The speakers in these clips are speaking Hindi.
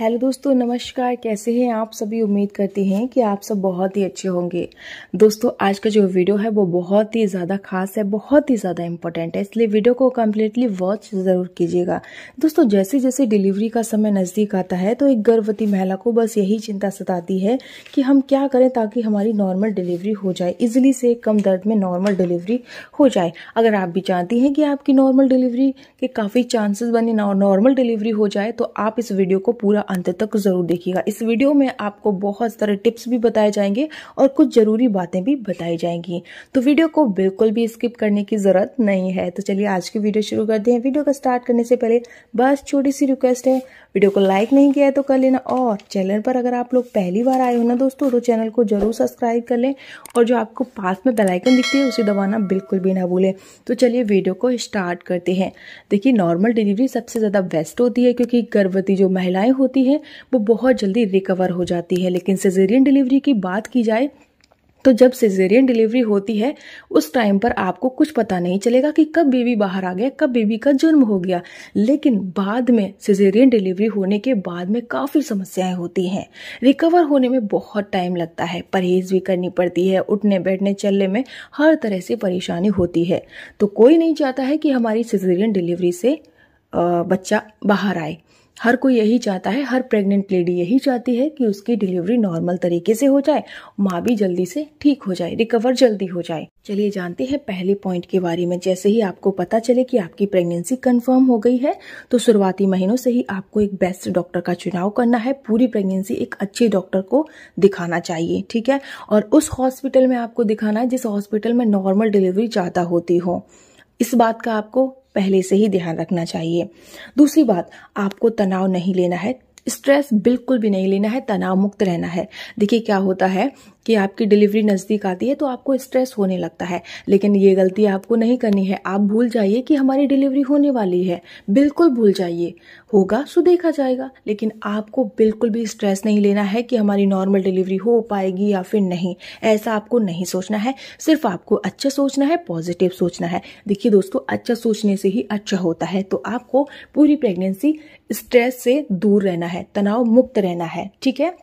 हेलो दोस्तों नमस्कार कैसे हैं आप सभी उम्मीद करते हैं कि आप सब बहुत ही अच्छे होंगे दोस्तों आज का जो वीडियो है वो बहुत ही ज़्यादा खास है बहुत ही ज़्यादा इम्पोर्टेंट है इसलिए वीडियो को कम्प्लीटली वॉच ज़रूर कीजिएगा दोस्तों जैसे जैसे डिलीवरी का समय नज़दीक आता है तो एक गर्भवती महिला को बस यही चिंता सताती है कि हम क्या करें ताकि हमारी नॉर्मल डिलीवरी हो जाए ईजिली से कम दर्द में नॉर्मल डिलीवरी हो जाए अगर आप भी चाहती हैं कि आपकी नॉर्मल डिलीवरी के काफ़ी चांसेस बने नॉर्मल डिलीवरी हो जाए तो आप इस वीडियो को पूरा अंत तक ज़रूर देखिएगा इस वीडियो में आपको बहुत सारे टिप्स भी बताए जाएंगे और कुछ ज़रूरी बातें भी बताई जाएंगी तो वीडियो को बिल्कुल भी स्किप करने की ज़रूरत नहीं है तो चलिए आज की वीडियो शुरू करते हैं वीडियो का स्टार्ट करने से पहले बस छोटी सी रिक्वेस्ट है वीडियो को लाइक नहीं किया है तो कर लेना और चैनल पर अगर आप लोग पहली बार आए हो ना दोस्तों तो चैनल को जरूर सब्सक्राइब कर लें और जो आपको पास में बेलाइकन दिखती है उसे दबाना बिल्कुल भी ना भूलें तो चलिए वीडियो को स्टार्ट करते हैं देखिए नॉर्मल डिलीवरी सबसे ज़्यादा बेस्ट होती है क्योंकि गर्भवती जो महिलाएं होती होती है वो बहुत जल्दी रिकवर हो जाती है लेकिन सिजेरियन डिलीवरी की बात की जाए तो जब सिजेरियन डिलीवरी होती है उस टाइम पर आपको कुछ पता नहीं चलेगा कि कब बेबी बाहर आ गया कब बेबी का जन्म हो गया लेकिन बाद में सिजेरियन डिलीवरी होने के बाद में काफ़ी समस्याएं होती हैं रिकवर होने में बहुत टाइम लगता है परहेज भी करनी पड़ती है उठने बैठने चलने में हर तरह से परेशानी होती है तो कोई नहीं चाहता है कि हमारी सिजेरियन डिलीवरी से बच्चा बाहर आए हर कोई यही चाहता है हर प्रेग्नेंट लेडी यही चाहती है कि उसकी डिलीवरी नॉर्मल तरीके से हो जाए माँ भी जल्दी से ठीक हो जाए रिकवर जल्दी हो जाए चलिए जानते हैं पहले पॉइंट के बारे में जैसे ही आपको पता चले कि आपकी प्रेगनेंसी कंफर्म हो गई है तो शुरुआती महीनों से ही आपको एक बेस्ट डॉक्टर का चुनाव करना है पूरी प्रेगनेंसी एक अच्छे डॉक्टर को दिखाना चाहिए ठीक है और उस हॉस्पिटल में आपको दिखाना है जिस हॉस्पिटल में नॉर्मल डिलीवरी ज़्यादा होती हो इस बात का आपको पहले से ही ध्यान रखना चाहिए दूसरी बात आपको तनाव नहीं लेना है स्ट्रेस बिल्कुल भी नहीं लेना है तनाव मुक्त रहना है देखिए क्या होता है कि आपकी डिलीवरी नज़दीक आती है तो आपको स्ट्रेस होने लगता है लेकिन ये गलती आपको नहीं करनी है आप भूल जाइए कि हमारी डिलीवरी होने वाली है बिल्कुल भूल जाइए होगा सो देखा जाएगा लेकिन आपको बिल्कुल भी स्ट्रेस नहीं लेना है कि हमारी नॉर्मल डिलीवरी हो पाएगी या फिर नहीं ऐसा आपको नहीं सोचना है सिर्फ आपको अच्छा सोचना है पॉजिटिव सोचना है देखिए दोस्तों अच्छा सोचने से ही अच्छा होता है तो आपको पूरी प्रेगनेंसी स्ट्रेस से दूर रहना है तनाव मुक्त रहना है ठीक है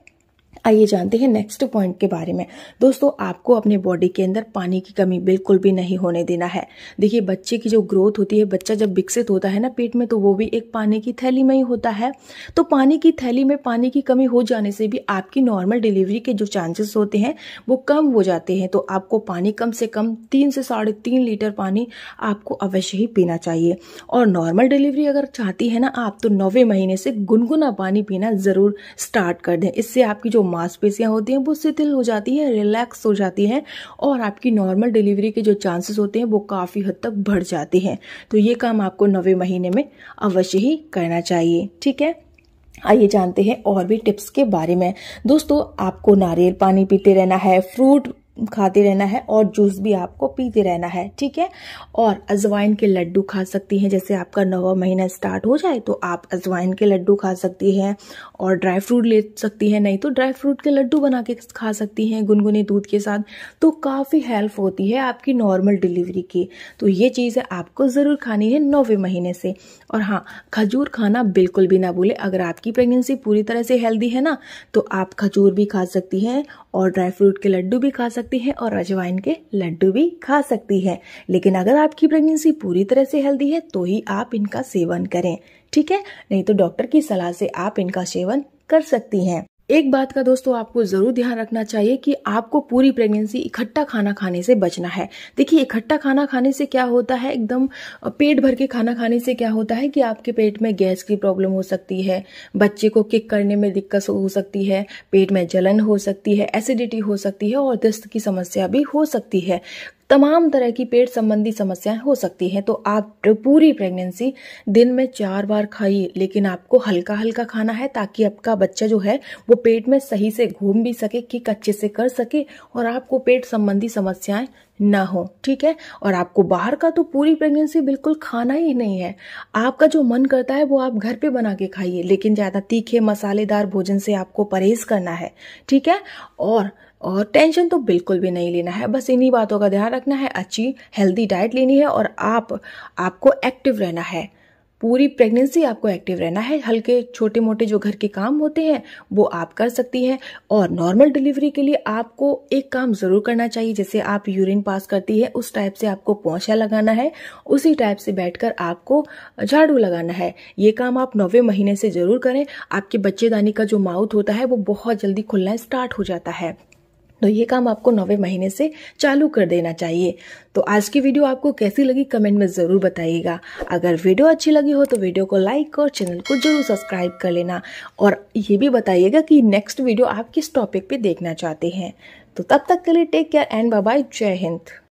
आइए जानते हैं नेक्स्ट पॉइंट के बारे में दोस्तों आपको अपने बॉडी के अंदर पानी की कमी बिल्कुल भी नहीं होने देना है देखिए बच्चे की जो ग्रोथ होती है बच्चा जब विकसित होता है ना पेट में तो वो भी एक पानी की थैली में ही होता है तो पानी की थैली में पानी की कमी हो जाने से भी आपकी नॉर्मल डिलीवरी के जो चांसेस होते हैं वो कम हो जाते हैं तो आपको पानी कम से कम तीन से साढ़े तीन लीटर पानी आपको अवश्य ही पीना चाहिए और नॉर्मल डिलीवरी अगर चाहती है ना आप तो नौवे महीने से गुनगुना पानी पीना ज़रूर स्टार्ट कर दें इससे आपकी जो मांसपेशियाँ होती हैं वो शिथिल हो जाती हैं रिलैक्स हो जाती हैं और आपकी नॉर्मल डिलीवरी के जो चांसेस होते हैं वो काफ़ी हद तक बढ़ जाते हैं तो ये काम आपको नवे महीने में अवश्य ही करना चाहिए ठीक है आइए जानते हैं और भी टिप्स के बारे में दोस्तों आपको नारियल पानी पीते रहना है फ्रूट खाते रहना है और जूस भी आपको पीते रहना है ठीक है और अजवाइन के लड्डू खा सकती हैं जैसे आपका नवा महीना स्टार्ट हो जाए तो आप अजवाइन के लड्डू खा सकती हैं और ड्राई फ्रूट ले सकती हैं नहीं तो ड्राई फ्रूट के लड्डू बना के खा सकती हैं गुनगुने दूध के साथ तो काफ़ी हेल्प होती है आपकी नॉर्मल डिलीवरी की तो ये चीज़ें आपको ज़रूर खानी है नौवे महीने से और हाँ खजूर खाना बिल्कुल भी ना भूले अगर आपकी प्रेगनेंसी पूरी तरह से हेल्दी है ना तो आप खजूर भी खा सकती हैं और ड्राई फ्रूट के लड्डू भी खा सकते सकती है और अजवाइन के लड्डू भी खा सकती है लेकिन अगर आपकी प्रेगनेंसी पूरी तरह से हेल्दी है तो ही आप इनका सेवन करें ठीक है नहीं तो डॉक्टर की सलाह से आप इनका सेवन कर सकती हैं एक बात का दोस्तों आपको ज़रूर ध्यान रखना चाहिए कि आपको पूरी प्रेगनेंसी इकट्ठा खाना खाने से बचना है देखिए इकट्ठा खाना खाने से क्या होता है एकदम पेट भर के खाना खाने से क्या होता है कि आपके पेट में गैस की प्रॉब्लम हो सकती है बच्चे को किक करने में दिक्कत हो सकती है पेट में जलन हो सकती है एसिडिटी हो सकती है और दस्त की समस्या भी हो सकती है तमाम तरह की पेट संबंधी समस्याएं हो सकती हैं तो आप पूरी प्रेगनेंसी दिन में चार बार खाइए लेकिन आपको हल्का हल्का खाना है ताकि आपका बच्चा जो है वो पेट में सही से घूम भी सके किक अच्छे से कर सके और आपको पेट संबंधी समस्याएं ना हो ठीक है और आपको बाहर का तो पूरी प्रेगनेंसी बिल्कुल खाना ही नहीं है आपका जो मन करता है वो आप घर पे बना के खाइए लेकिन ज़्यादा तीखे मसालेदार भोजन से आपको परहेज करना है ठीक है और और टेंशन तो बिल्कुल भी नहीं लेना है बस इन्हीं बातों का ध्यान रखना है अच्छी हेल्दी डाइट लेनी है और आप आपको एक्टिव रहना है पूरी प्रेगनेंसी आपको एक्टिव रहना है हल्के छोटे मोटे जो घर के काम होते हैं वो आप कर सकती हैं और नॉर्मल डिलीवरी के लिए आपको एक काम ज़रूर करना चाहिए जैसे आप यूरिन पास करती है उस टाइप से आपको पोछा लगाना है उसी टाइप से बैठकर आपको झाड़ू लगाना है ये काम आप नौवे महीने से ज़रूर करें आपके बच्चेदानी का जो माउथ होता है वो बहुत जल्दी खुलना स्टार्ट हो जाता है तो ये काम आपको नौवे महीने से चालू कर देना चाहिए तो आज की वीडियो आपको कैसी लगी कमेंट में ज़रूर बताइएगा अगर वीडियो अच्छी लगी हो तो वीडियो को लाइक और चैनल को जरूर सब्सक्राइब कर लेना और ये भी बताइएगा कि नेक्स्ट वीडियो आप किस टॉपिक पे देखना चाहते हैं तो तब तक के लिए टेक केयर एंड बाय जय हिंद